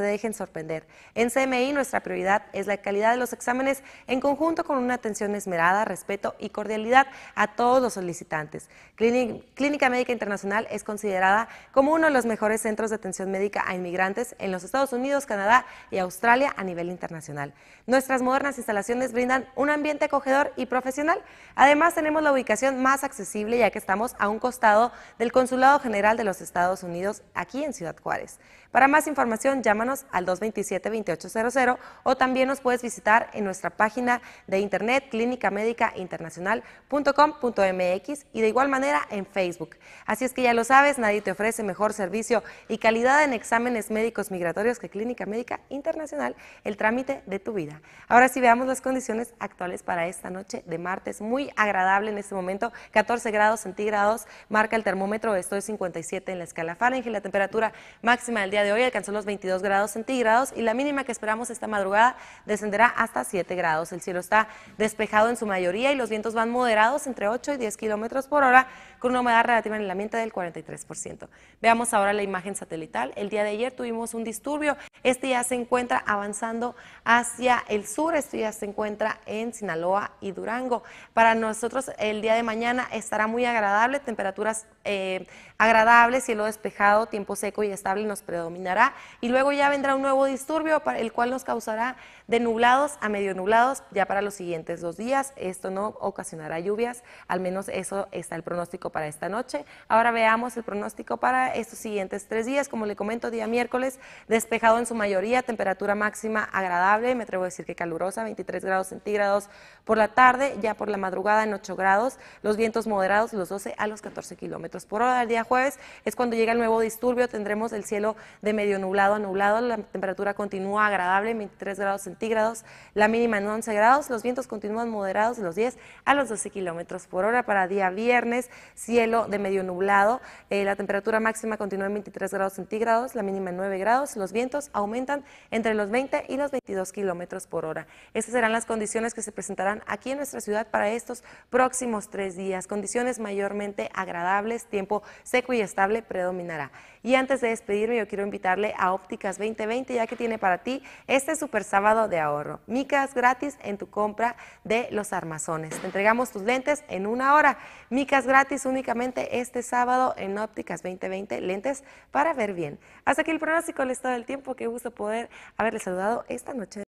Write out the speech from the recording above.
dejen sorprender. En CMI nuestra prioridad es la calidad de los exámenes en conjunto con una atención esmerada, respeto y cordialidad a todos los solicitantes. Clínica Médica Internacional es considerada como uno de los mejores centros de atención médica a inmigrantes en los Estados Unidos, Canadá y Australia a nivel internacional. Nuestras modernas instalaciones brindan un ambiente acogedor y profesional. Además tenemos la ubicación más accesible ya que estamos a un costado del Consulado General de los Estados Unidos aquí en Ciudad Juárez. Para más información llámanos al 227-2800 o también nos puedes visitar en nuestra página de internet MX y de igual manera en Facebook. Así es que ya lo sabes, nadie te ofrece mejor servicio y calidad en exámenes médicos migratorios que Clínica Médica Internacional, el trámite de tu vida. Ahora sí veamos las condiciones actuales para esta noche de martes, muy agradable en este momento, 14 grados centígrados, marca el termómetro, esto es 57 en la escala Fahrenheit, la temperatura máxima del día de hoy alcanzó los 22 grados grados centígrados y la mínima que esperamos esta madrugada descenderá hasta 7 grados. El cielo está despejado en su mayoría y los vientos van moderados entre 8 y 10 kilómetros por hora con una humedad relativa en el ambiente del 43%. Veamos ahora la imagen satelital. El día de ayer tuvimos un disturbio. Este ya se encuentra avanzando hacia el sur. Este ya se encuentra en Sinaloa y Durango. Para nosotros el día de mañana estará muy agradable. Temperaturas eh, agradables, cielo despejado, tiempo seco y estable nos predominará. Y luego ya vendrá un nuevo disturbio, el cual nos causará de nublados a medio nublados ya para los siguientes dos días. Esto no ocasionará lluvias, al menos eso está el pronóstico para esta noche. Ahora veamos el pronóstico para estos siguientes tres días. Como le comento, día miércoles, despejado en su mayoría, temperatura máxima agradable, me atrevo a decir que calurosa, 23 grados centígrados por la tarde, ya por la madrugada en 8 grados, los vientos moderados los 12 a los 14 kilómetros por hora. El día jueves es cuando llega el nuevo disturbio, tendremos el cielo de medio nublado a nublado la temperatura continúa agradable en 23 grados centígrados, la mínima en 11 grados, los vientos continúan moderados de los 10 a los 12 kilómetros por hora para día viernes, cielo de medio nublado, eh, la temperatura máxima continúa en 23 grados centígrados, la mínima en 9 grados, los vientos aumentan entre los 20 y los 22 kilómetros por hora. Estas serán las condiciones que se presentarán aquí en nuestra ciudad para estos próximos tres días, condiciones mayormente agradables, tiempo seco y estable predominará. Y antes de despedirme, yo quiero invitarle a Ópticas 20 ya que tiene para ti este super sábado de ahorro. Micas gratis en tu compra de los armazones. Te entregamos tus lentes en una hora. Micas gratis únicamente este sábado en Ópticas 2020, lentes para ver bien. Hasta aquí el pronóstico, les estado del tiempo. Qué gusto poder haberles saludado esta noche.